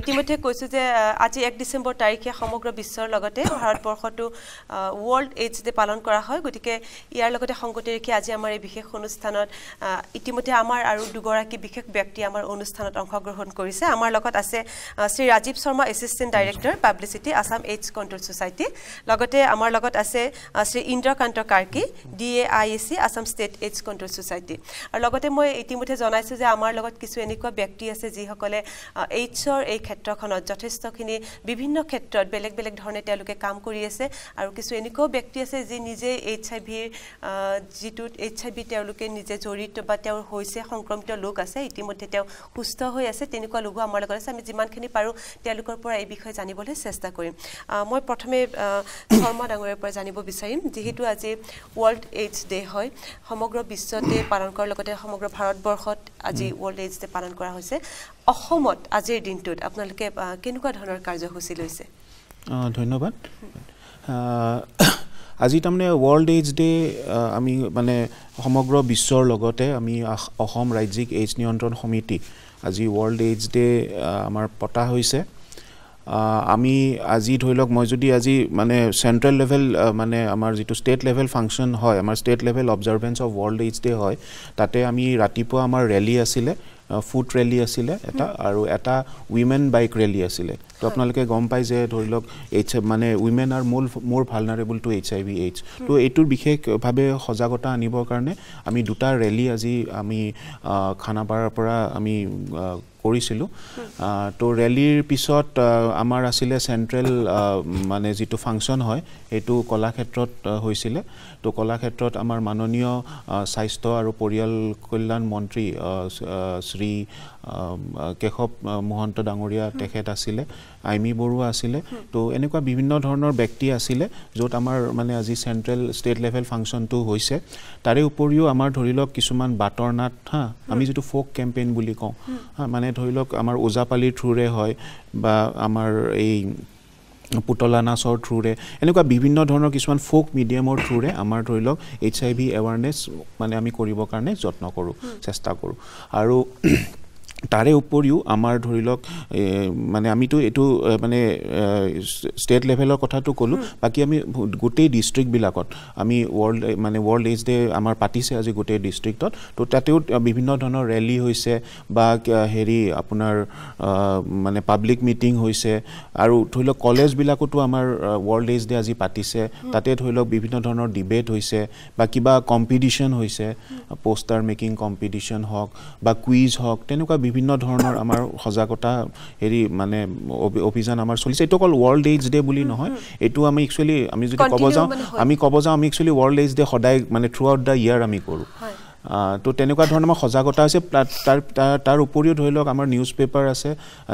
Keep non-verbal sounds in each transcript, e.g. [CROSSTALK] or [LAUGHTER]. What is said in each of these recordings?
ইতিমধ্যে কৈছোঁ যে আজি এক ডিচেম্বৰ তাৰিখে সমগ্ৰ বিশ্বৰ লগতে ভাৰতবৰ্ষটো ৱৰ্ল্ড এইডছ ডে পালন কৰা হয় গতিকে ইয়াৰ লগতে সংগতি ৰাখি আজি আমাৰ এই বিশেষ অনুষ্ঠানত ইতিমধ্যে আমাৰ আৰু দুগৰাকী বিশেষ ব্যক্তি আমাৰ অনুষ্ঠানত অংশগ্ৰহণ কৰিছে আমাৰ লগত আছে Shri Rajiv Sharma assistant director publicity Assam AIDS control society লগতে আমাৰ লগত আছে Shri Indrakanta Karki D A I A C Assam state AIDS control society আৰু লগতে মই ইতিমধ্যে জনাইছোঁ যে আমাৰ লগত কিছু এনেকুৱা ব্যক্তি আছে যিসকলে এইডছৰ এই ক্ষেত্ৰখনত যথেষ্টখিনি বিভিন্ন ক্ষেত্ৰত বেলেগ বেলেগ ধৰণে তেওঁলোকে কাম কৰি আছে আৰু কিছু এনেকুৱাও ব্যক্তি আছে যি নিজে এইচ আই ভিৰ যিটো এইচ আই ভি তেওঁলোকে নিজে জড়িত বা তেওঁৰ হৈছে সংক্ৰমিত লোক আছে ইতিমধ্যে তেওঁ সুস্থ হৈ আছে তেনেকুৱা লোকো আমাৰ লগত আছে আমি যিমানখিনি পাৰোঁ তেওঁলোকৰ পৰা এই বিষয়ে জানিবলৈ চেষ্টা কৰিম মই প্ৰথমে শৰ্মা ডাঙৰীয়াৰ পৰা জানিব বিচাৰিম যিহেতু আজি ৱৰ্ল্ড এইডছ ডে হয় সমগ্ৰ বিশ্বতে পালন কৰাৰ লগতে সমগ্ৰ ভাৰতবৰ্ষত আজি ৱৰ্ল্ড এইডছ ডে পালন কৰা হৈছে অসমত আজিৰ দিনটোত আপোনালোকে কেনেকুৱা ধৰণৰ কাৰ্যসূচী লৈছে ধন্যবাদ আজি তাৰমানে ৱৰ্ল্ড এইডছ ডে আমি মানে সমগ্ৰ বিশ্বৰ লগতে আমি অসম ৰাজ্যিক এইডছ নিয়ন্ত্ৰণ সমিতি আজি ৱৰ্ল্ড এইডছ ডে আমাৰ পতা হৈছে আমি আজি ধৰি লওক মই যদি আজি মানে চেণ্ট্ৰেল লেভেল মানে আমাৰ যিটো ষ্টেট লেভেল ফাংচন হয় আমাৰ state level observance of world AIDS day হয় তাতে আমি ৰাতিপুৱা আমাৰ ৰেলী আছিলে ফুড ৰেলী আছিলে এটা আৰু এটা উইমেন বাইক ৰেলী আছিলে তো আপোনালোকে গম পায় যে ধৰি লওক এইচ আই মানে women are more more vulnerable to H I V AIDS ত' এইটোৰ বিশেষভাৱে সজাগতা আনিবৰ কাৰণে আমি দুটা ৰেলী আজি আমি খানাপাৰাৰ পৰা আমি কৰিছিলোঁ ত' ৰেলীৰ পিছত আমাৰ আছিলে চেণ্ট্ৰেল মানে যিটো ফাংচন হয় সেইটো কলাক্ষেত্ৰত হৈছিলে তো কলাক্ষেত্ৰত আমাৰ মাননীয় স্বাস্থ্য আৰু পৰিয়াল কল্যাণ মন্ত্ৰী শ্ৰী কেশৱ মহন্ত ডাঙৰীয়া তেখেত আছিলে আইমী বৰুৱা আছিলে তো এনেকুৱা বিভিন্ন ধৰণৰ ব্যক্তি আছিলে য'ত আমাৰ মানে আজি চেণ্ট্ৰেল ষ্টেট লেভেল ফাংচনটো হৈছে তাৰে উপৰিও আমাৰ ধৰি লওক কিছুমান বাটৰ নাট হা আমি যিটো ফ'ক কেম্পেইন বুলি কওঁ হা মানে ধৰি লওক আমাৰ ওজাপালিৰ থ্ৰুৰে হয় বা আমাৰ এই পুতলা নাচৰ থ্ৰুৰে এনেকুৱা বিভিন্ন ধৰণৰ কিছুমান ফ'ক মিডিয়ামৰ থ্ৰুৰে আমাৰ ধৰি লওক এইচ আই ভি এৱাৰনেছ মানে আমি কৰিবৰ কাৰণে যত্ন কৰোঁ চেষ্টা কৰোঁ আৰু তাৰে উপৰিও আমাৰ ধৰি লওক মানে আমিতো এইটো মানে ষ্টেট লেভেলৰ কথাটো ক'লোঁ বাকী আমি গোটেই ডিষ্ট্ৰিক্টবিলাকত আমি ৱৰ্ল্ড মানে ৱৰ্ল্ড এইজ ডে আমাৰ পাতিছে আজি গোটেই ডিষ্ট্ৰিক্টত তো তাতেও বিভিন্ন ধৰণৰ ৰেলী হৈছে বা হেৰি আপোনাৰ মানে পাব্লিক মিটিং হৈছে আৰু ধৰি লওক কলেজবিলাকতো আমাৰ ৱৰ্ল্ড এইজ ডে আজি পাতিছে তাতে ধৰি লওক বিভিন্ন ধৰণৰ ডিবেট হৈছে বা কিবা কম্পিটিশ্যন হৈছে পষ্টাৰ মেকিং কম্পিটিশ্যন হওক বা কুইজ হওক তেনেকুৱা বিভিন্ন ধৰণৰ আমাৰ সজাগতা হেৰি মানে অভিযান আমাৰ চলিছে এইটো অকল ৱৰ্ল্ড এইডছ ডে বুলি নহয় এইটো আমি একচুৱেলি আমি যদি ক'ব যাওঁ আমি ক'ব যাওঁ আমি একচুৱেলি ৱৰ্ল্ড এইডছ ডে সদায় মানে থ্ৰু আউট দ্য ইয়াৰ আমি কৰোঁ তো তেনেকুৱা ধৰণৰ আমাৰ সজাগতা হৈছে তাৰ তাৰ উপৰিও ধৰি লওক আমাৰ নিউজ পেপাৰ আছে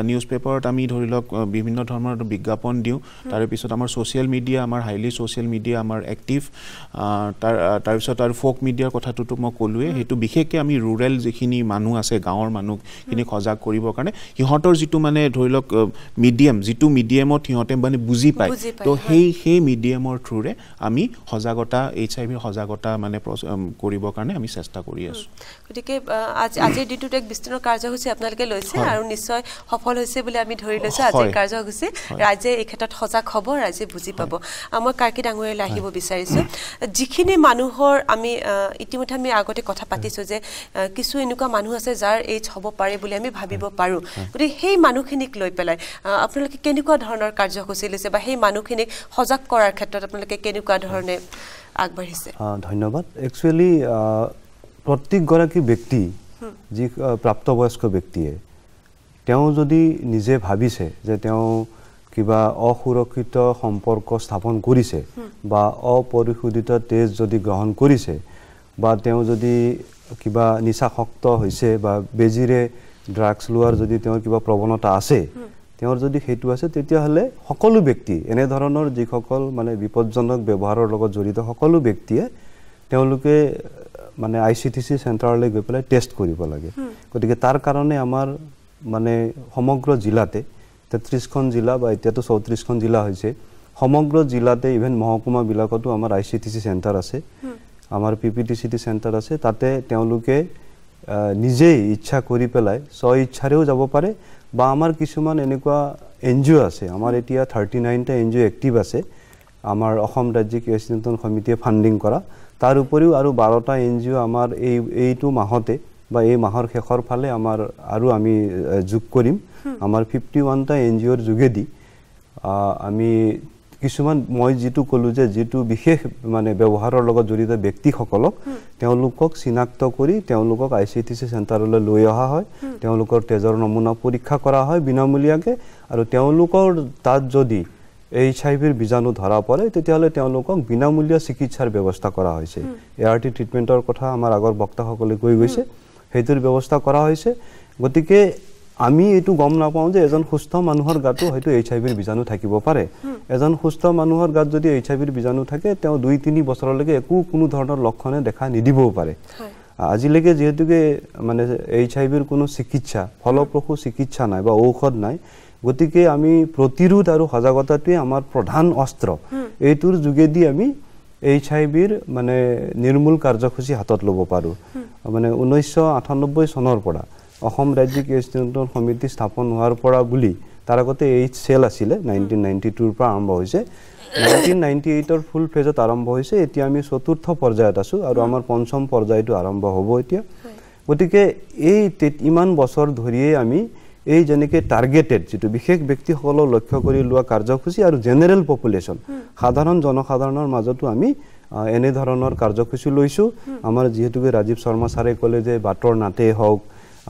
নিউজ পেপাৰত আমি ধৰি লওক বিভিন্ন ধৰণৰ বিজ্ঞাপন দিওঁ তাৰপিছত আমাৰ ছ'চিয়েল মিডিয়া আমাৰ হাইলি ছ'চিয়েল মিডিয়া আমাৰ এক্টিভ তাৰ তাৰপিছত আৰু ফ'ক মিডিয়াৰ কথাটোতো মই ক'লোৱেই সেইটো বিশেষকৈ আমি ৰুৰেল যিখিনি মানুহ আছে গাঁৱৰ মানুহখিনি সজাগ কৰিবৰ কাৰণে সিহঁতৰ যিটো মানে ধৰি লওক মিডিয়াম যিটো মিডিয়ামত সিহঁতে মানে বুজি পায় তো সেই সেই মিডিয়ামৰ থ্ৰুৰে আমি সজাগতা এইচ আই ভিৰ সজাগতা মানে কৰিবৰ কাৰণে আমি চেষ্টা চেষ্টা কৰি আছো গতিকে আজিৰ দিনটোত এক বিস্তীৰ্ণ কাৰ্যসূচী আপোনালোকে লৈছে আৰু নিশ্চয় সফল হৈছে বুলি আমি ধৰি লৈছোঁ আজিৰ কাৰ্যসূচী ৰাইজে এই ক্ষেত্ৰত সজাগ হ'ব ৰাইজে বুজি পাব মই কাৰ্কি ডাঙৰীয়ালৈ আহিব বিচাৰিছোঁ যিখিনি মানুহৰ আমি ইতিমধ্যে আমি আগতে কথা পাতিছোঁ যে কিছু এনেকুৱা মানুহ আছে যাৰ এইজ হ'ব পাৰে বুলি আমি ভাবিব পাৰোঁ গতিকে সেই মানুহখিনিক লৈ পেলাই আপোনালোকে কেনেকুৱা ধৰণৰ কাৰ্যসূচী লৈছে বা সেই মানুহখিনিক সজাগ কৰাৰ ক্ষেত্ৰত আপোনালোকে কেনেকুৱা ধৰণে আগবাঢ়িছে ধন্যবাদ একচুৱেলি প্ৰত্যেকগৰাকী ব্যক্তি যি প্ৰাপ্তবয়স্ক ব্যক্তিয়ে তেওঁ যদি নিজে ভাবিছে যে তেওঁ কিবা অসুৰক্ষিত সম্পৰ্ক স্থাপন কৰিছে বা অপৰিশোধিত তেজ যদি গ্ৰহণ কৰিছে বা তেওঁ যদি কিবা নিচাসক্ত হৈছে বা বেজীৰে ড্ৰাগছ লোৱাৰ যদি তেওঁৰ কিবা প্ৰৱণতা আছে তেওঁৰ যদি সেইটো আছে তেতিয়াহ'লে সকলো ব্যক্তি এনেধৰণৰ যিসকল মানে বিপদজনক ব্যৱহাৰৰ লগত জড়িত সকলো ব্যক্তিয়ে তেওঁলোকে মানে আই চি টি চি চেণ্টাৰলৈ গৈ পেলাই টেষ্ট কৰিব লাগে গতিকে তাৰ কাৰণে আমাৰ মানে সমগ্ৰ জিলাতে তেত্ৰিছখন জিলা বা এতিয়াতো চৌত্ৰিছখন জিলা হৈছে সমগ্ৰ জিলাতে ইভেন মহকুমাবিলাকতো আমাৰ I C T C center আছে আমাৰ P P T C T center আছে তাতে তেওঁলোকে নিজেই ইচ্ছা কৰি পেলাই স্ব ইচ্ছাৰেও যাব পাৰে বা আমাৰ কিছুমান এনেকুৱা এন জি অ' আছে আমাৰ এতিয়া থাৰ্টি নাইনটা এন জি অ' এক্টিভ আছে আমাৰ অসম ৰাজ্যিক ৰেচিডেণ্টন সমিতিয়ে ফাণ্ডিং কৰা তাৰ উপৰিও আৰু বাৰটা এন জি অ' আমাৰ এই এইটো মাহতে বা এই মাহৰ শেষৰ ফালে আমাৰ আৰু আমি যোগ কৰিম আমাৰ ফিফটি ওৱানটা এন জি অ'ৰ যোগেদি আমি কিছুমান মই যিটো ক'লোঁ যে যিটো বিশেষ মানে ব্যৱহাৰৰ লগত জড়িত ব্যক্তিসকলক তেওঁলোকক চিনাক্ত কৰি তেওঁলোকক আই চি টি চি চেণ্টাৰলৈ লৈ অহা হয় তেওঁলোকৰ তেজৰ নমুনা পৰীক্ষা কৰা হয় বিনামূলীয়াকৈ আৰু তেওঁলোকৰ তাত যদি এইচ আই ভিৰ বীজাণু ধৰা পৰে তেতিয়াহ'লে তেওঁলোকক বিনামূলীয়া চিকিৎসাৰ ব্যৱস্থা কৰা হৈছে এ আৰ টি ট্ৰিটমেণ্টৰ কথা আমাৰ আগৰ বক্তাসকলে কৈ গৈছে সেইটোৰ ব্যৱস্থা কৰা হৈছে গতিকে আমি এইটো গম নাপাওঁ যে এজন সুস্থ মানুহৰ গাতো হয়তো এইচ আই ভিৰ বীজাণু থাকিব পাৰে এজন সুস্থ মানুহৰ গাত যদি এইচ আই ভিৰ বীজাণু থাকে তেওঁ দুই তিনি বছৰলৈকে একো কোনো ধৰণৰ লক্ষণে দেখা নিদিবও পাৰে আজিলৈকে যিহেতুকে মানে এইচ আই ভিৰ কোনো চিকিৎসা ফলপ্ৰসূ চিকিৎসা নাই বা ঔষধ নাই গতিকে আমি প্ৰতিৰোধ আৰু সজাগতাটোৱে আমাৰ প্ৰধান অস্ত্ৰ এইটোৰ যোগেদি আমি এইচ আই বিৰ মানে নিৰ্মূল কাৰ্যসূচী হাতত ল'ব পাৰোঁ মানে ঊনৈছশ আঠানব্বৈ চনৰ পৰা অসম ৰাজ্যিক এইডছ নিয়ন্ত্ৰণ সমিতি স্থাপন হোৱাৰ পৰা বুলি তাৰ আগতে এইচ চেল আছিলে নাইনটিন নাইণ্টি টুৰ পৰা আৰম্ভ হৈছে নাইনটিন নাইণ্টি এইটৰ ফুল ফেজত আৰম্ভ হৈছে এতিয়া আমি চতুৰ্থ পৰ্যায়ত আছোঁ আৰু আমাৰ পঞ্চম পৰ্যায়টো আৰম্ভ হ'ব এতিয়া গতিকে এই ইমান বছৰ ধৰিয়েই আমি এই যেনেকে টাৰ্গেটেড যিটো বিশেষ ব্যক্তিসকলক লক্ষ্য কৰি লোৱা কাৰ্যসূচী আৰু জেনেৰেল পপুলেশ্যন সাধাৰণ জনসাধাৰণৰ মাজতো আমি এনেধৰণৰ কাৰ্যসূচী লৈছোঁ আমাৰ যিহেতুকে ৰাজীৱ শৰ্মা ছাৰে ক'লে যে বাটৰ নাটেই হওক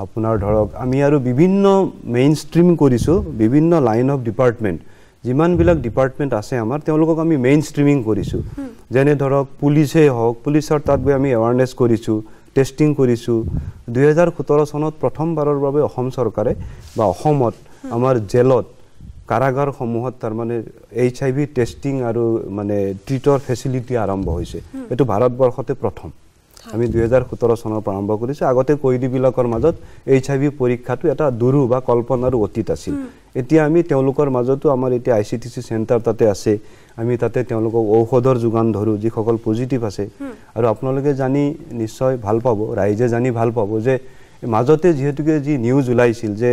আপোনাৰ ধৰক আমি আৰু বিভিন্ন মেইন ষ্ট্ৰীম কৰিছোঁ বিভিন্ন লাইন অফ ডিপাৰ্টমেণ্ট যিমানবিলাক ডিপাৰ্টমেণ্ট আছে আমাৰ তেওঁলোকক আমি মেইন ষ্ট্ৰীমিং কৰিছোঁ যেনে ধৰক পুলিচেই হওক পুলিচৰ তাত গৈ আমি এৱাৰনেছ কৰিছোঁ টেষ্টিং কৰিছোঁ দুহেজাৰ সোতৰ চনত প্ৰথমবাৰৰ বাবে অসম চৰকাৰে বা অসমত আমাৰ জেলত কাৰাগাৰসমূহত তাৰমানে এইচ আই ভি টেষ্টিং আৰু মানে ট্ৰিটৰ ফেচিলিটি আৰম্ভ হৈছে এইটো ভাৰতবৰ্ষতে প্ৰথম আমি দুহেজাৰ সোতৰ চনৰ পৰা আৰম্ভ কৰিছোঁ আগতে কৈদীবিলাকৰ মাজত এইচ আই ভি পৰীক্ষাটো এটা দুৰু বা কল্পনাৰো অতীত আছিল এতিয়া আমি তেওঁলোকৰ মাজতো আমাৰ এতিয়া I C T C center তাতে আছে আমি তাতে তেওঁলোকক ঔষধৰ যোগান ধৰোঁ যিসকল পজিটিভ আছে আৰু আপোনালোকে জানি নিশ্চয় ভাল পাব ৰাইজে জানি ভাল পাব যে মাজতে যিহেতুকে যি নিউজ ওলাইছিল যে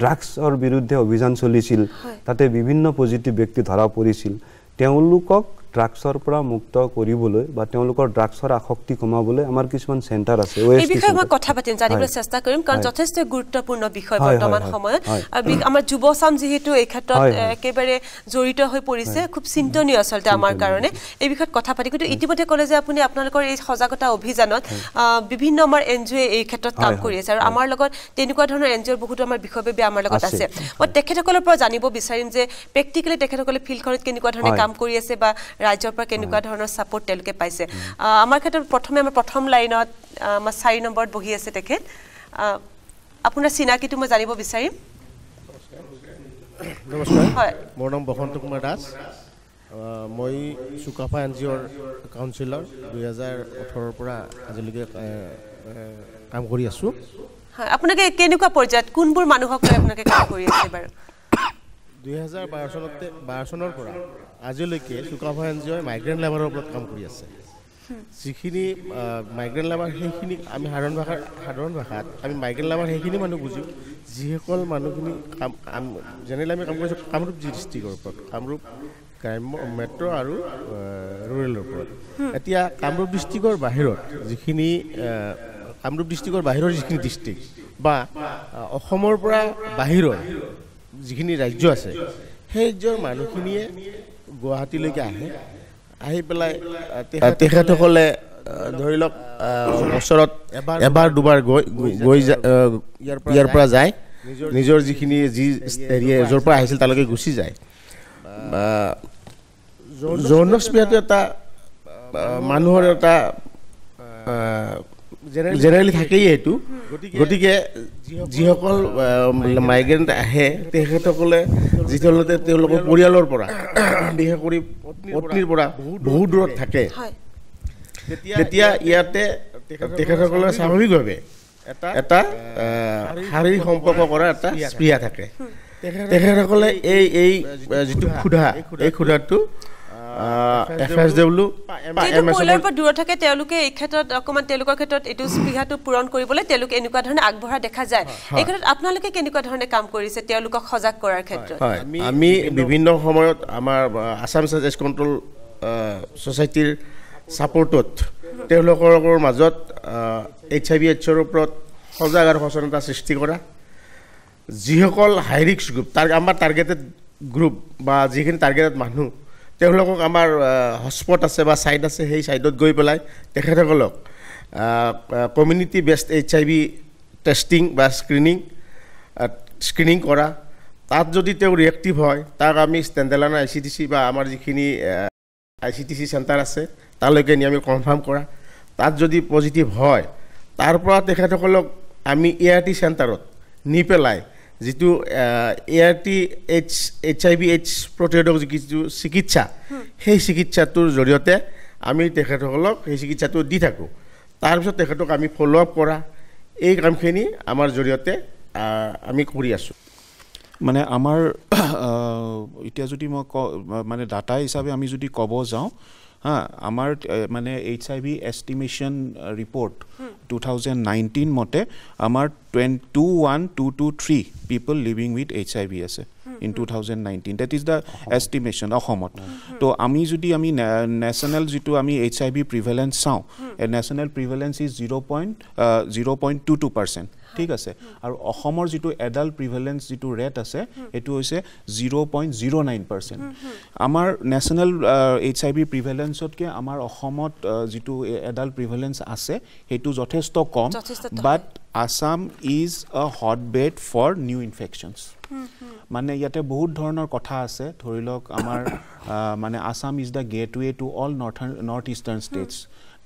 ড্ৰাগছৰ বিৰুদ্ধে অভিযান চলিছিল তাতে বিভিন্ন পজিটিভ ব্যক্তি ধৰা পৰিছিল তেওঁলোকক ড্ৰাগছৰ পৰা মুক্ত কৰিবলৈ বা তেওঁলোকৰ ড্ৰাগছৰ আসক্তি কমাবলৈ আমাৰ কিছুমান চেণ্টাৰ আছে কথা পাতিম জানিবলৈ চেষ্টা কৰিম কাৰণ যথেষ্ট গুৰুত্বপূৰ্ণ বিষয় বৰ্তমান সময়ত আমাৰ যুৱচাম যিহেতু এই ক্ষেত্ৰত একেবাৰে জড়িত হৈ পৰিছে খুব চিন্তনীয় আচলতে আমাৰ কাৰণে এই বিষয়ত কথা পাতি কিন্তু ইতিমধ্যে ক'লে যে আপুনি আপোনালোকৰ এই সজাগতা অভিযানত বিভিন্ন আমাৰ এন জি অ'ই এই ক্ষেত্ৰত কাম কৰি আছে আৰু আমাৰ লগত তেনেকুৱা ধৰণৰ এন জি অ'ৰ বহুতো আমাৰ বিষয়বাবে আমাৰ লগত আছে মই তেখেতসকলৰ পৰা জানিব বিচাৰিম যে প্ৰেক্টিকেলি তেখেতসকলে ফিল্ডখনত কেনেকুৱা ধৰণে কাম কৰি আছে বা ৰাজ্যৰ পৰা কেনেকুৱা ধৰণৰ ছাপোৰ্ট তেওঁলোকে পাইছে আমাৰ ক্ষেত্ৰত প্ৰথমে আমাৰ প্ৰথম লাইনত আমাৰ চাৰি নম্বৰত বহি আছে তেখেত আপোনাৰ চিনাকিটো মই জানিব বিচাৰিম নমস্কাৰ হয় মোৰ নাম বসন্ত কুমাৰ দাস মই চুকাফা এন জি অ'ৰ কাউঞ্চিলৰ দুহেজাৰ ওঠৰৰ পৰা আজিলৈকে কাম কৰি আছোঁ হয় আপোনালোকে কেনেকুৱা পৰ্যায়ত কোনবোৰ মানুহক লৈ আপোনালোকে কাম কৰি আছে বাৰু দুহেজাৰ বাৰ চনতে বাৰ চনৰ পৰা আজিলৈকে চুকাফা এন জি অ'ই মাইগ্ৰেণ্ট লেবাৰৰ ওপৰত কাম কৰি আছে যিখিনি মাইগ্ৰেণ্ট লেবাৰ সেইখিনি আমি সাধাৰণ ভাষাৰ সাধাৰণ ভাষাত আমি মাইগ্ৰেণ্ট লেবাৰ সেইখিনি মানুহ বুজোঁ যিসকল মানুহখিনি কাম জেনেৰেলি আমি কাম কৰিছোঁ কামৰূপ ডিষ্ট্ৰিক্টৰ ওপৰত কামৰূপ গ্ৰাম্য মেট্ৰ' আৰু ৰুৰেলৰ ওপৰত এতিয়া কামৰূপ ডিষ্ট্ৰিক্টৰ বাহিৰত যিখিনি কামৰূপ ডিষ্ট্ৰিক্টৰ বাহিৰৰ যিখিনি ডিষ্ট্ৰিক্ট বা অসমৰ পৰা বাহিৰৰ যিখিনি ৰাজ্য আছে সেই ৰাজ্যৰ মানুহখিনিয়ে গুৱাহাটীলৈকে আহে আহি পেলাই তেখেতসকলে ধৰি লওক বছৰত এবাৰ দুবাৰ গৈ গৈ যায় ইয়াৰ পৰা যায় নিজৰ যিখিনি যি হেৰি য'ৰ পৰা আহিছিল তালৈকে গুচি যায় যৌনস্পৃহাটো এটা মানুহৰ এটা জেনেৰেলি থাকেই এইটো গতিকে যিসকল মাইগ্ৰেণ্ট আহে তেখেতসকলে যিহেতু তেওঁলোকৰ পৰিয়ালৰ পৰা [CLEARS THROAT] বিশেষ কৰি পত্নীৰ পৰা বহু দূৰত থাকে তেতিয়া ইয়াতে তেখেতসকলে স্বাভাৱিকভাৱে এটা শাৰীৰিক সম্পৰ্ক কৰা এটা স্প্ৰিয়া থাকে তেখেতসকলে এই এই যিটো ক্ষুধা এই ক্ষুধাটো এফ এছ ডব্লিউ পৰা দূৰত থাকে তেওঁলোকে এই ক্ষেত্ৰত অকণমান তেওঁলোকৰ ক্ষেত্ৰত এইটো স্পৃহাটো পূৰণ কৰিবলৈ তেওঁলোকে এনেকুৱা ধৰণে আগবঢ়া দেখা যায় এই ক্ষেত্ৰত আপোনালোকে কেনেকুৱা ধৰণে কাম কৰিছে তেওঁলোকক সজাগ কৰাৰ ক্ষেত্ৰত আমি বিভিন্ন সময়ত আমাৰ আছাম চাজেছ কণ্ট্ৰল ছ'চাইটিৰ ছাপৰ্টত তেওঁলোকৰ মাজত এইচ আই ভি এইডছৰ ওপৰত সজাগ আৰু সচেতনতা সৃষ্টি কৰা যিসকল হাই ৰিক্স গ্ৰুপ তাৰ আমাৰ টাৰ্গেটেড গ্ৰুপ বা যিখিনি টাৰ্গেটেড মানুহ তেওঁলোকক আমাৰ হটস্পট আছে বা ছাইড আছে সেই ছাইটত গৈ পেলাই তেখেতসকলক community based H I V testing বা স্ক্ৰীনিং স্ক্ৰীনিং কৰা তাত যদি তেওঁ ৰিয়েক্টিভ হয় তাক আমি standalone I C T C বা আমাৰ যিখিনি I C T C center আছে তালৈকে নি আমি কনফাৰ্ম কৰা তাত যদি পজিটিভ হয় তাৰ পৰা তেখেতসকলক আমি এ আই টি চেণ্টাৰত নি পেলাই যিটো A R T H H I V AIDS প্ৰতিষেধক যিটো চিকিৎসা সেই চিকিৎসাটোৰ জৰিয়তে আমি তেখেতসকলক সেই চিকিৎসাটো দি থাকোঁ তাৰপিছত তেখেতক আমি ফ'ল' আপ কৰা এই কামখিনি আমাৰ জৰিয়তে আমি কৰি আছোঁ মানে আমাৰ এতিয়া যদি মই ক মানে ডাটা হিচাপে আমি যদি ক'ব যাওঁ হা আমাৰ মানে H I V estimation report two thousand nineteen মতে আমাৰ টুৱেন two one two two three people living with H I V আছে in two thousand nineteen that is the estimation অসমত ত' আমি যদি আমি নেশ্যনেল যিটো আমি এইচ আই ভি প্ৰিভেলেঞ্চ চাওঁ national prevalence is zero' point zero' point two two percent ঠিক আছে আৰু অসমৰ যিটো এডাল্ট প্ৰিভেলেঞ্চ যিটো ৰেট আছে সেইটো হৈছে zero' point zero' nine percent আমাৰ নেশ্যনেল এইচ আই ভি প্ৰিভেলেঞ্চতকৈ আমাৰ অসমত যিটো এডাল্ট প্ৰিভেলেঞ্চ আছে সেইটো যথেষ্ট কম but Assam is a hot bed for new infections মানে ইয়াতে বহুত ধৰণৰ কথা আছে ধৰি লওক আমাৰ মানে Assam is the gateway to all northern north eastern states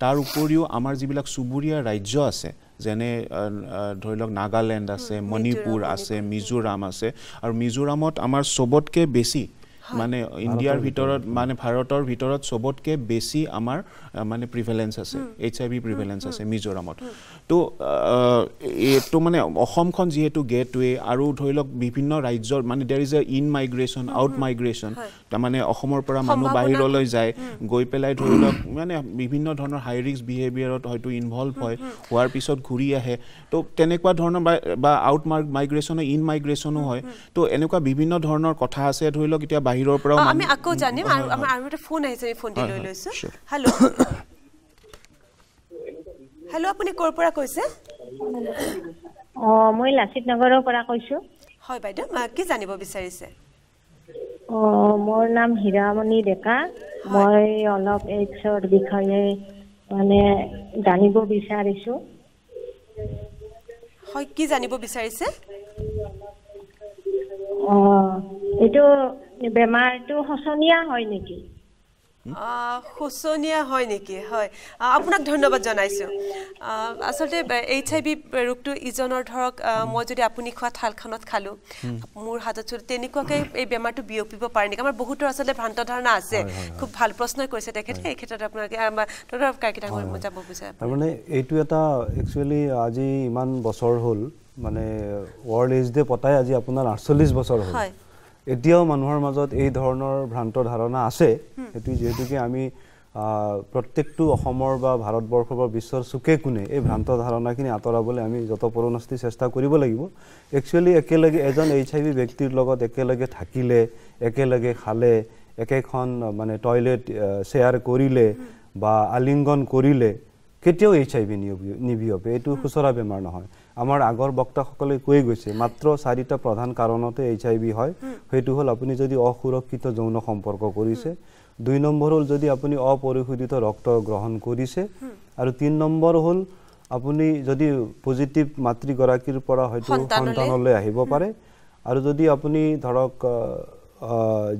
তাৰ উপৰিও আমাৰ যিবিলাক চুবুৰীয়া ৰাজ্য আছে যেনে ধৰি লওক নাগালেণ্ড আছে মণিপুৰ আছে মিজোৰাম আছে আৰু মিজোৰামত আমাৰ চবতকৈ বেছি মানে ইণ্ডিয়াৰ ভিতৰত মানে ভাৰতৰ ভিতৰত চবতকৈ বেছি আমাৰ মানে প্ৰিভেলেঞ্চ আছে এইচ আই ভি প্ৰিভেলেঞ্চ আছে মিজোৰামত তো এইটো মানে অসমখন যিহেতু গেট ৱে আৰু ধৰি লওক বিভিন্ন ৰাজ্যৰ মানে there is a in migration out migration তাৰমানে অসমৰ পৰা মানুহ বাহিৰলৈ যায় গৈ পেলাই ধৰি লওক মানে বিভিন্ন ধৰণৰ হাই ৰিস্ক বিহেভিয়াৰত হয়তো ইনভলভ হয় হোৱাৰ পিছত ঘূৰি আহে তো তেনেকুৱা ধৰণৰ বা আউট মাৰ্ক মাইগ্ৰেশ্যনো ইন মাইগ্ৰেশ্যনো হয় তো এনেকুৱা বিভিন্ন ধৰণৰ কথা আছে ধৰি লওক এতিয়া বাহিৰ বাহিৰৰ পৰা ah, আমি আকৌ um, জানিম um, আৰু um, আমাৰ আৰু এটা ফোন আহিছে আমি ফোনটো লৈ লৈছোঁ হেল্ল' হেল্ল' আপুনি ক'ৰ পৰা কৈছে অ মই লাচিত নগৰৰ পৰা কৈছোঁ হয় বাইদেউ কি জানিব বিচাৰিছে অ মোৰ নাম হীৰামণি ডেকা মই অলপ এইডছৰ বিষয়ে মানে জানিব বিচাৰিছোঁ হয় কি জানিব বিচাৰিছে অ এইটো বেমাৰটো শোচনীয়া হয় নেকি শোচনীয়া হয় নেকি হয় আপোনাক ধন্যবাদ জনাইছোঁ আচলতে এইচ আই ভি ৰোগটো ইজনৰ ধৰক মই যদি আপুনি খোৱা থালখনত খালোঁ মোৰ হাতত চলো তেনেকুৱাকৈ এই বেমাৰটো বিয়পিব পাৰে নেকি আমাৰ বহুতৰ আচলতে ভ্ৰান্ত ধাৰণা আছে খুব ভাল প্ৰশ্নই কৈছে তেখেতে এই ক্ষেত্ৰত আপোনালোকে তাৰমানে এইটো এটা একচুৱেলি আজি ইমান বছৰ হ'ল মানে ৱৰ্ল্ড এইচ ডে পতাই আজি আপোনাৰ আঠচল্লিছ বছৰ হয় এতিয়াও মানুহৰ মাজত এই ধৰণৰ ভ্ৰান্ত ধাৰণা আছে সেইটো যিহেতুকে আমি প্ৰত্যেকটো অসমৰ বা ভাৰতবৰ্ষৰ বা বিশ্বৰ চুকে কোণে এই ভ্ৰান্ত ধাৰণাখিনি আঁতৰাবলৈ আমি যতপৰোনাস্তি চেষ্টা কৰিব লাগিব একচুৱেলি একেলগে এজন এইচ আই ভি ব্যক্তিৰ লগত একেলগে থাকিলে একেলগে খালে একেখন মানে টয়লেট শ্বেয়াৰ কৰিলে বা আলিংগন কৰিলে কেতিয়াও এইচ আই ভি নিবিয়পে এইটো খুচৰা বেমাৰ নহয় আমাৰ আগৰ বক্তাসকলে কৈ গৈছে মাত্ৰ চাৰিটা প্ৰধান কাৰণতে এইচ আই ভি হয় সেইটো হ'ল আপুনি যদি অসুৰক্ষিত যৌন সম্পৰ্ক কৰিছে দুই নম্বৰ হ'ল যদি আপুনি অপৰিশোধিত ৰক্ত গ্ৰহণ কৰিছে আৰু তিনি নম্বৰ হ'ল আপুনি যদি পজিটিভ মাতৃগৰাকীৰ পৰা হয়তো সন্তানলৈ আহিব পাৰে আৰু যদি আপুনি ধৰক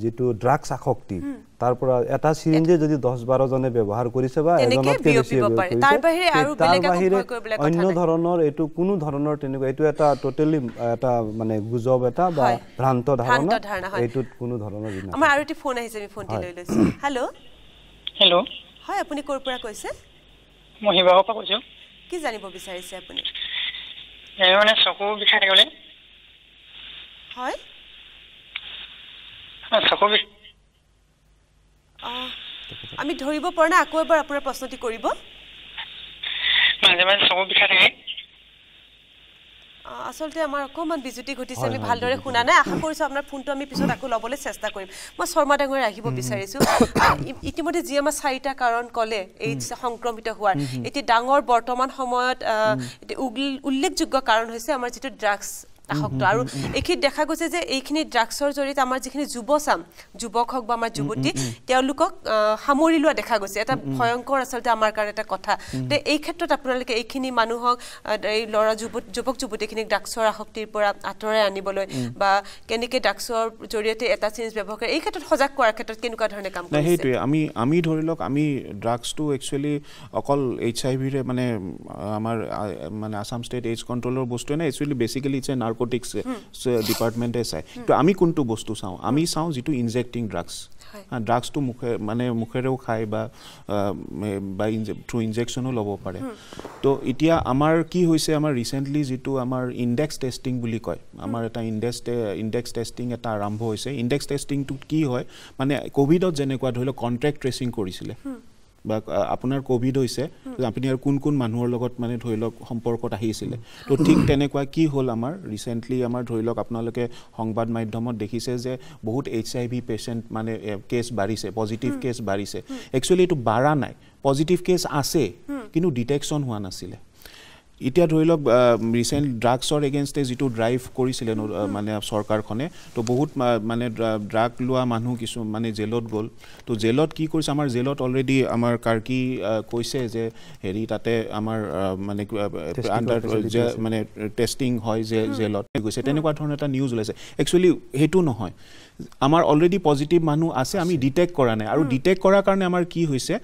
যিটো ড্ৰাগছ আসক্তি তাৰ পৰা এটা চিৰিঞ্জে যদি দহ বাৰজনে ব্যৱহাৰ কৰিছে বা এজনতকৈ বেছি তাৰ বাহিৰে অন্য ধৰণৰ এইটো কোনো ধৰণৰ তেনেকুৱা এইটো এটা টোটেলি এটা মানে গুজব এটা বা ভ্ৰান্ত ধাৰণা এইটোত কোনো ধৰণৰ হেল্ল' হেল্ল' হয় আপুনি ক'ৰ পৰা কৈছে মই শিৱসাগৰ পৰা কৈছোঁ কি জানিব বিচাৰিছে আপুনি মানে চকু বিষাই থাকিবলৈ হয় আমি ধৰিব পৰা নাই আকৌ এবাৰ আপোনাৰ প্ৰশ্নটি কৰিব মাজে মাজে চকু বিষা থাকে আচলতে আমাৰ অকণমান বিজুতি ঘটিছে আমি ভালদৰে শুনা নাই আশা কৰিছোঁ আপোনাৰ ফোনটো আমি পিছত আকৌ ল'বলৈ চেষ্টা কৰিম মই শৰ্মা ডাঙৰীয়া আহিব বিচাৰিছোঁ ইতিমধ্যে যি আমাৰ চাৰিটা কাৰণ ক'লে এইডছ সংক্ৰমিত হোৱাৰ এতিয়া ডাঙৰ বৰ্তমান সময়ত উল্লেখযোগ্য কাৰণ হৈছে আমাৰ যিটো ড্ৰাগছ আসক্ত আৰু এইখিনিত দেখা গৈছে যে এইখিনি ড্ৰাগছৰ জৰিয়তে আমাৰ যিখিনি যুৱচাম যুৱক হওক বা আমাৰ যুৱতী তেওঁলোকক সামৰি লোৱা দেখা গৈছে এটা ভয়ংকৰ আচলতে আমাৰ কাৰণে এটা কথা তে এই ক্ষেত্ৰত আপোনালোকে এইখিনি মানুহক এই ল'ৰা যুৱ যুৱক যুৱতীখিনিক ড্ৰাগছৰ আসক্তিৰ পৰা আঁতৰাই আনিবলৈ বা কেনেকৈ ড্ৰাগছৰ জৰিয়তে এটা চেঞ্জ ব্যৱহাৰ কৰে এই ক্ষেত্ৰত সজাগ কৰাৰ ক্ষেত্ৰত কেনেকুৱা ধৰণে কাম কৰে সেইটোৱে আমি আমি ধৰি লওক আমি ড্ৰাগছটো একচুৱেলি অকল এইচ আই ভিৰে মানে আমাৰ মানে আছাম ষ্টেট এইডছ কণ্ট্ৰলৰ বস্তুৱে নাই actually basically it's a narc narcotics ডিপাৰ্টমেণ্টে hmm. চাই hmm. তো আমি কোনটো বস্তু চাওঁ আমি চাওঁ যিটো ইনজেক্টিং ড্ৰাগছ ড্ৰাগছটো মুখে মানে মুখেৰেও খায় বা বা থ্ৰু ইনজেকশ্যনো ল'ব পাৰে hmm. তো এতিয়া আমাৰ কি হৈছে আমাৰ ৰিচেণ্টলি যিটো আমাৰ ইনডেক্স টেষ্টিং বুলি কয় আমাৰ এটা ইণ্ডেক্স ইনডেক্স টেষ্টিং এটা আৰম্ভ হৈছে ইণ্ডেক্স টেষ্টিংটোত কি হয় মানে ক'ভিডত যেনেকুৱা ধৰি লওক কণ্ট্ৰেক্ট ট্ৰেচিং কৰিছিলে বা আপোনাৰ ক'ভিড হৈছে আপুনি আৰু কোন কোন মানুহৰ লগত মানে ধৰি লওক সম্পৰ্কত আহিছিলে ত' ঠিক তেনেকুৱা কি হ'ল আমাৰ ৰিচেণ্টলি আমাৰ ধৰি লওক আপোনালোকে সংবাদ মাধ্যমত দেখিছে যে বহুত এইচ আই ভি পেচেণ্ট মানে কেছ বাঢ়িছে পজিটিভ কেছ বাঢ়িছে একচুৱেলি এইটো বাঢ়া নাই পজিটিভ কেছ আছে কিন্তু ডিটেকশ্যন হোৱা নাছিলে এতিয়া ধৰি লওক ৰিচেণ্ট ড্ৰাগছৰ এগেইনষ্টে যিটো ড্ৰাইভ কৰিছিলে মানে চৰকাৰখনে তো বহুত মানে ড্ৰাগ লোৱা মানুহ কিছু মানে জেলত গ'ল তো জেলত কি কৰিছে আমাৰ জেলত অলৰেডি আমাৰ কাৰ্কি কৈছে যে হেৰি তাতে আমাৰ মানে আণ্ডাৰ মানে টেষ্টিং হয় যে জেলত গৈছে তেনেকুৱা ধৰণৰ এটা নিউজ ওলাইছে একচুৱেলি সেইটো নহয় আমাৰ অলৰেডি পজিটিভ মানুহ আছে আমি ডিটেক্ট কৰা নাই আৰু ডিটেক্ট কৰাৰ কাৰণে আমাৰ কি হৈছে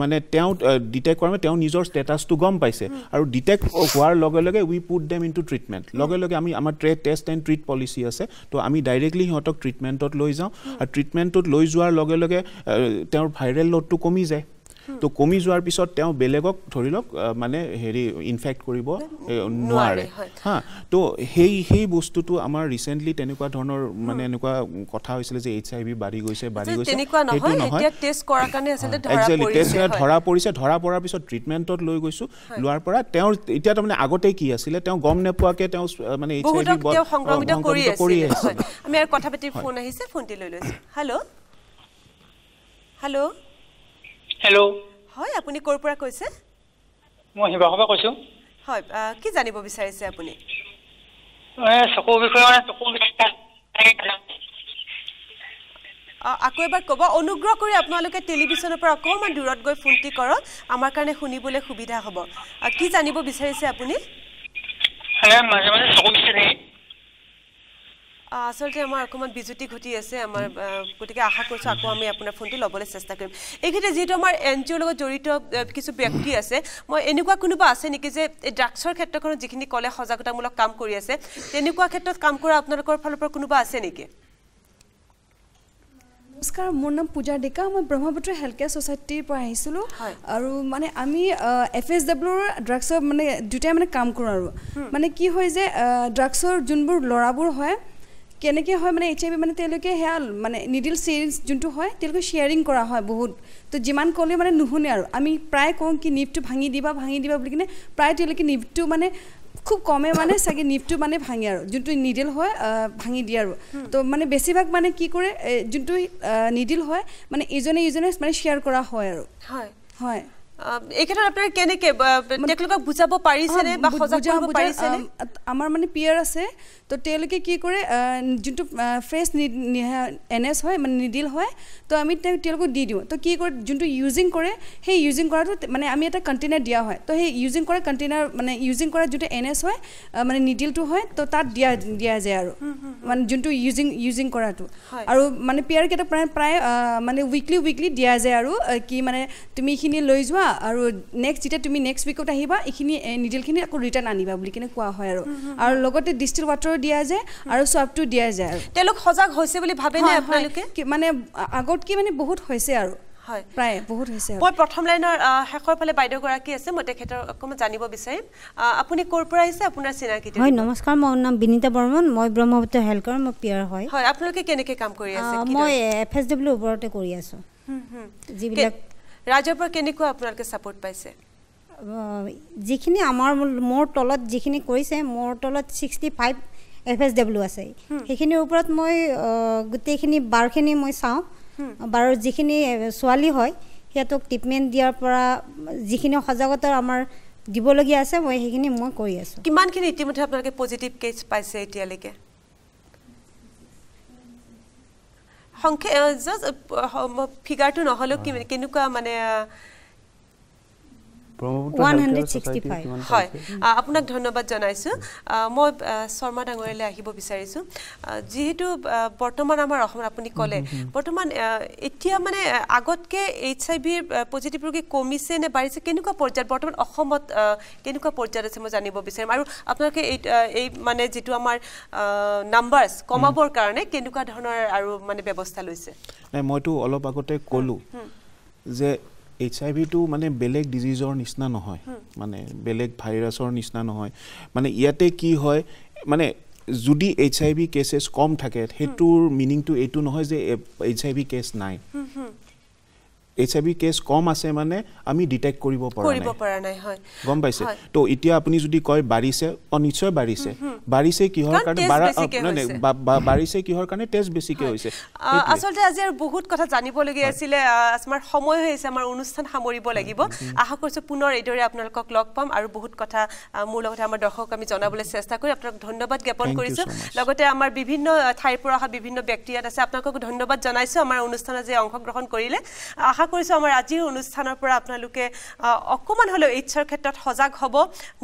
মানে তেওঁ ডিটেক্ট কৰা মানে তেওঁ নিজৰ ষ্টেটাছটো গম পাইছে আৰু ডিটেক্ট হোৱাৰ লগে লগে we put them into treatment লগে লগে আমি আমাৰ ট্ৰে টেষ্ট এণ্ড ট্ৰিট পলিচি আছে তো আমি ডাইৰেক্টলি সিহঁতক ট্ৰিটমেণ্টত লৈ যাওঁ আৰু ট্ৰিটমেণ্টটোত লৈ যোৱাৰ লগে লগে তেওঁৰ ভাইৰেল লোডটো কমি যায় তো কমি যোৱাৰ পিছত তেওঁ বেলেগক ধৰি লওক মানে হেৰি ইনফেক্ট কৰিব নোৱাৰে হা তো সেই সেই বস্তুটো আমাৰ ৰিচেণ্টলি তেনেকুৱা ধৰণৰ মানে এনেকুৱা কথা হৈছিলে যে এইচ আই ভি বাঢ়ি গৈছে বাঢ়ি গৈছে সেইটো নহয় টেষ্ট ধৰা পৰিছে ধৰা পৰাৰ পিছত ট্ৰিটমেণ্টত লৈ গৈছোঁ লোৱাৰ পৰা তেওঁৰ এতিয়া তাৰমানে আগতে কি আছিলে তেওঁ গম নোপোৱাকে তেওঁ মানে এইচ আই ভি কৰি আছে হেল্ল' হেল্ল' হয় আপুনি ক'ৰ পৰা কৈছে মই শিৱসাগৰ কৈছোঁ হয় কি জানিব বিচাৰিছে আপুনি চকুৰ বিষয়ে আকৌ এবাৰ ক'ব অনুগ্ৰহ কৰি আপোনালোকে টেলিভিশ্যনৰ পৰা অকণমান দূৰত গৈ ফোনটি কৰক আমাৰ কাৰণে শুনিবলৈ সুবিধা হ'ব কি জানিব বিচাৰিছে আপুনি মাজে মাজে চকু বিচাৰি আচলতে আমাৰ অকণমান বিজুতি ঘটি আছে আমাৰ গতিকে আশা কৰিছোঁ আকৌ আমি আপোনাৰ ফোনটো ল'বলৈ চেষ্টা কৰিম এইক্ষেত্ৰত যিহেতু আমাৰ এন জি অ'ৰ লগত জড়িত কিছু ব্যক্তি আছে মই এনেকুৱা কোনোবা আছে নেকি যে এই ড্ৰাগছৰ ক্ষেত্ৰখনত যিখিনি ক'লে সজাগতামূলক কাম কৰি আছে তেনেকুৱা ক্ষেত্ৰত কাম কৰা আপোনালোকৰ ফালৰ পৰা কোনোবা আছে নেকি নমস্কাৰ মোৰ নাম পূজা ডেকা মই ব্ৰহ্মপুত্ৰ হেল্থ কেয়াৰ ছ'চাইটিৰ পৰা আহিছিলোঁ আৰু মানে আমি এফ এছ ডাব্লিউৰ ড্ৰাগছৰ মানে দুয়োটাই মানে কাম কৰোঁ আৰু মানে কি হয় যে ড্ৰাগছৰ যোনবোৰ ল'ৰাবোৰ হয় কেনেকৈ হয় মানে এইচ আই ভি মানে তেওঁলোকে সেয়া মানে নিডিল চিৰিঞ্জ যোনটো হয় তেওঁলোকে শ্বেয়াৰিং কৰা হয় বহুত তো যিমান ক'লেও মানে নুশুনে আৰু আমি প্ৰায় কওঁ কি নিভটো ভাঙি দিবা ভাঙি দিবা বুলি কিনে প্ৰায় তেওঁলোকে নিভটো মানে খুব কমে মানে চাগে নিভটো মানে ভাঙে আৰু যোনটো নিডিল হয় ভাঙি দিয়ে আৰু তো মানে বেছিভাগ মানে কি কৰে যোনটো নিডিল হয় মানে ইজনে ইজনে মানে শ্বেয়াৰ কৰা হয় আৰু হয় হয় আমাৰ মানে পিয়াৰ আছে তো তেওঁলোকে কি কৰে যোনটো ফ্ৰেছ এন এছ হয় মানে নিডিল হয় তো আমি তেওঁলোকক দি দিওঁ তো কি কৰে যোনটো ইউজিং কৰে সেই ইউজিং কৰাটো মানে আমি এটা কণ্টেইনাৰ দিয়া হয় তো সেই ইউজিং কৰা কণ্টেইনাৰ মানে ইউজিং কৰা যোনটো এন এছ হয় মানে নিডিলটো হয় তো তাত দিয়া দিয়া যায় আৰু মানে যোনটো ইউজিং ইউজিং কৰাটো আৰু মানে পি কেইটা প্ৰায় প্ৰায় মানে উইকলি উইকলি দিয়া যায় আৰু কি মানে তুমি এইখিনি লৈ যোৱা আৰু নেক্সট যেতিয়া তুমি নেক্সট উইকত আহিবা এইখিনি নিডিলখিনি আকৌ ৰিটাৰ্ণ আনিবা বুলি কিনে কোৱা হয় আৰু আৰু লগতে ডিষ্টিল ৱাটাৰ দিয়া যায় আৰু চোৱাবটো দিয়া যায় আৰু তেওঁলোক সজাগ হৈছে বুলি ভাবেনে আপোনালোকে মানে আগত কি মানে বহুত হৈছে আৰু হয় প্ৰায় বহুত হৈছে মই প্ৰথম লাইনৰ শেষৰ ফালে বাইদেউগৰাকী আছে মই তেখেতৰ অকণমান জানিব বিচাৰিম আপুনি ক'ৰ পৰা আহিছে আপোনাৰ চিনাকি হয় নমস্কাৰ মোৰ নাম বিনীতা বৰ্মন মই ব্ৰহ্মপুত্ৰ হেল্থৰ মই পিয়াৰ হয় হয় আপোনালোকে কেনেকৈ কাম কৰি আছে মই এফ এছ ডব্লিউ ওপৰতে কৰি আছো যিবিলাক ৰাইজৰ পৰা কেনেকুৱা আপোনালোকে ছাপৰ্ট পাইছে যিখিনি আমাৰ মোৰ তলত যিখিনি কৰিছে মোৰ তলত sixty five F S W আছে সেইখিনিৰ ওপৰত মই গোটেইখিনি বাৰখিনি মই চাওঁ hmm. বাৰৰ যিখিনি ছোৱালী হয় সিহঁতক ট্ৰিটমেণ্ট দিয়াৰ পৰা যিখিনি সজাগতা আমাৰ দিবলগীয়া আছে মই সেইখিনি মই কৰি আছোঁ কিমানখিনি ইতিমধ্যে আপোনালোকে পজিটিভ কেছ পাইছে এতিয়ালৈকে সংক্ষেপ ফিগাৰটো নহ'লেও কেনেকুৱা মানে আপোনাক ধন্যবাদ জনাইছোঁ মই শৰ্মা ডাঙৰীয়ালৈ আহিব বিচাৰিছোঁ যিহেতু বৰ্তমান আমাৰ অসমত আপুনি ক'লে বৰ্তমান এতিয়া মানে আগতকৈ এইচ আই ভিৰ পজিটিভ ৰোগী কমিছে নে বাঢ়িছে কেনেকুৱা পৰ্যায়ত বৰ্তমান অসমত কেনেকুৱা পৰ্যায়ত আছে মই জানিব বিচাৰিম আৰু আপোনালোকে এই এই মানে যিটো আমাৰ নাম্বাৰছ কমাবৰ কাৰণে কেনেকুৱা ধৰণৰ আৰু মানে ব্যৱস্থা লৈছে নাই মইতো অলপ আগতে ক'লোঁ যে এইচ আই ভিটো মানে বেলেগ ডিজিজৰ নিচিনা নহয় মানে বেলেগ ভাইৰাছৰ নিচিনা নহয় মানে ইয়াতে কি হয় মানে যদি এইচ আই ভি কেচেছ কম থাকে সেইটোৰ মিনিংটো এইটো নহয় যে এইচ আই ভি কেছ নাই এইচ আই কম আছে মানে আমি ডিটেক্ট কৰিব পৰা নাই এতিয়া আপুনি যদি কয় বাঢ়িছে অঁ নিশ্চয় বাঢ়িছে বাঢ়িছে কিহৰ কাৰণে বাঢ়িছে কিহৰ কাৰণে টেষ্ট বেছিকৈ হৈছে আচলতে আজি আৰু বহুত কথা জানিবলগীয়া আছিলে আমাৰ সময় হৈ আছে আমাৰ অনুষ্ঠান সামৰিব লাগিব আশা কৰিছোঁ পুনৰ এইদৰে আপোনালোকক লগ পাম আৰু বহুত কথা মোৰ লগতে আমাৰ দৰ্শকক আমি জনাবলৈ চেষ্টা কৰি আপোনালোক ধন্যবাদ জ্ঞাপন কৰিছোঁ লগতে আমাৰ বিভিন্ন ঠাইৰ পৰা অহা বিভিন্ন ব্যক্তি ইয়াত আছে আপোনালোককো ধন্যবাদ জনাইছোঁ আমাৰ অনুষ্ঠানত যে অংশগ্ৰহণ কৰিলে আশা কৰিছোঁ আমাৰ আজিৰ অনুষ্ঠানৰ পৰা আপোনালোকে অকণমান হ'লেও এইডছৰ ক্ষেত্ৰত সজাগ হ'ব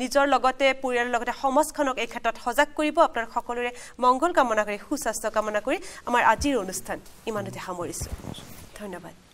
নিজৰ লগতে পৰিয়ালৰ লগতে সমাজখনক এই ক্ষেত্ৰত সজাগ কৰিব আপোনাৰ সকলোৰে মংগল কামনা কৰি সুস্বাস্থ্য কামনা কৰি আমাৰ আজিৰ অনুষ্ঠান ইমানতে সামৰিছোঁ ধন্যবাদ